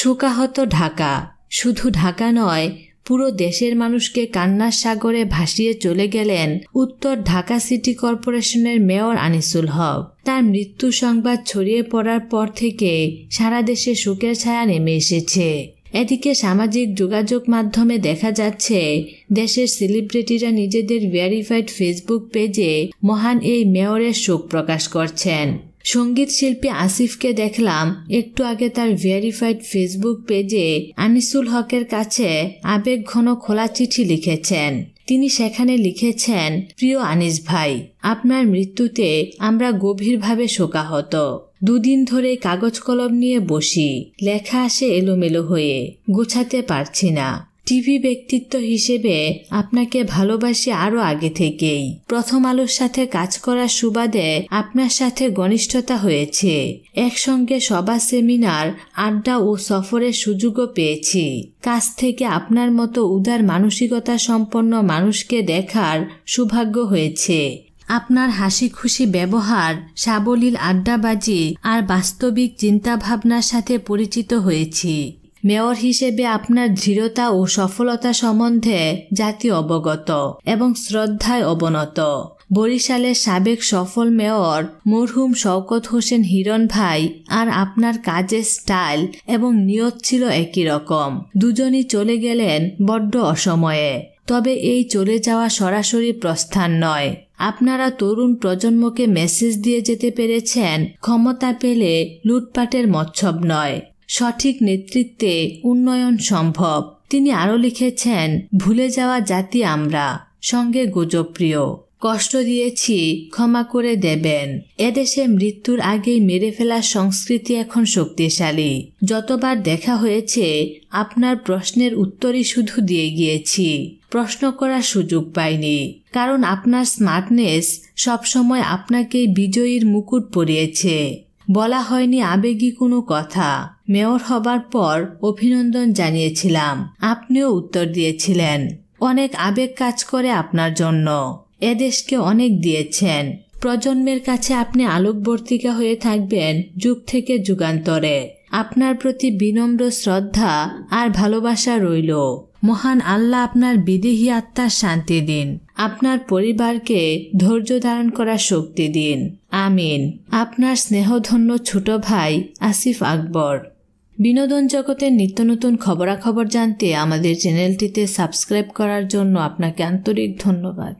শোকাহত ঢাকা শুধু ঢাকা নয় পুরো দেশের মানুষকে কান্নার সাগরে ভাসিয়ে চলে গেলেন উত্তর ঢাকা সিটি কর্পোরেশনের মেয়র আনিসুল হক তার মৃত্যু সংবাদ ছড়িয়ে পড়ার পর থেকে সারা দেশে শোকের ছায়া নেমে এসেছে এদিকে সামাজিক যোগাযোগ মাধ্যমে দেখা যাচ্ছে দেশের সেলিব্রিটিরা নিজেদের ভেরিফাইড ফেসবুক পেজে মহান এই মেয়রের শোক প্রকাশ করছেন সঙ্গীত শিল্পী আসিফকে দেখলাম একটু আগে তার ভেরিফাইড ফেসবুক পেজে আনিসুল হকের কাছে আবেগ ঘন খোলা চিঠি লিখেছেন তিনি সেখানে লিখেছেন প্রিয় আনিস ভাই আপনার মৃত্যুতে আমরা গভীরভাবে শোকাহত দুদিন ধরে কাগজ কলম নিয়ে বসি লেখা আসে এলোমেলো হয়ে গোছাতে পারছি না টিভি ব্যক্তিত্ব হিসেবে আপনাকে ভালোবাসি আরও আগে থেকেই প্রথম আলোর সাথে কাজ করার সুবাদে আপনার সাথে ঘনিষ্ঠতা হয়েছে একসঙ্গে সভা সেমিনার আড্ডা ও সফরের সুযোগও পেয়েছি কাছ থেকে আপনার মতো উদার মানসিকতা সম্পন্ন মানুষকে দেখার সৌভাগ্য হয়েছে আপনার হাসি খুশি ব্যবহার সাবলীল আড্ডাবাজি আর বাস্তবিক চিন্তাভাবনার সাথে পরিচিত হয়েছি মেয়র হিসেবে আপনার দৃঢ়তা ও সফলতা সম্বন্ধে জাতি অবগত এবং শ্রদ্ধায় অবনত বরিশালের সাবেক সফল মেয়র মরহুম শওকত হোসেন হিরণ ভাই আর আপনার কাজের স্টাইল এবং নিয়ত ছিল একই রকম দুজনই চলে গেলেন বড্ড অসময়ে তবে এই চলে যাওয়া সরাসরি প্রস্থান নয় আপনারা তরুণ প্রজন্মকে মেসেজ দিয়ে যেতে পেরেছেন ক্ষমতা পেলে লুটপাটের মৎসব নয় সঠিক নেতৃত্বে উন্নয়ন সম্ভব তিনি আরও লিখেছেন ভুলে যাওয়া জাতি আমরা সঙ্গে গুজবপ্রিয় কষ্ট দিয়েছি ক্ষমা করে দেবেন এদেশে মৃত্যুর আগেই মেরে ফেলার সংস্কৃতি এখন শক্তিশালী যতবার দেখা হয়েছে আপনার প্রশ্নের উত্তরই শুধু দিয়ে গিয়েছি প্রশ্ন করার সুযোগ পাইনি কারণ আপনার স্মার্টনেস সবসময় আপনাকে বিজয়ীর মুকুট পরিয়েছে বলা হয়নি আবেগী কোনো কথা মেয়র হবার পর অভিনন্দন জানিয়েছিলাম আপনিও উত্তর দিয়েছিলেন অনেক আবেগ কাজ করে আপনার জন্য এদেশকে অনেক দিয়েছেন প্রজন্মের কাছে আপনি আলোকবর্তিকা হয়ে থাকবেন যুগ থেকে যুগান্তরে আপনার প্রতি বিনম্র শ্রদ্ধা আর ভালোবাসা রইল মহান আল্লাহ আপনার বিদেহী আত্মার শান্তি দিন আপনার পরিবারকে ধৈর্য ধারণ করার শক্তি দিন আমিন আপনার স্নেহধন্য ছোট ভাই আসিফ আকবর বিনোদন জগতের নিত্য নতুন খবরাখবর জানতে আমাদের চ্যানেলটিতে সাবস্ক্রাইব করার জন্য আপনাকে আন্তরিক ধন্যবাদ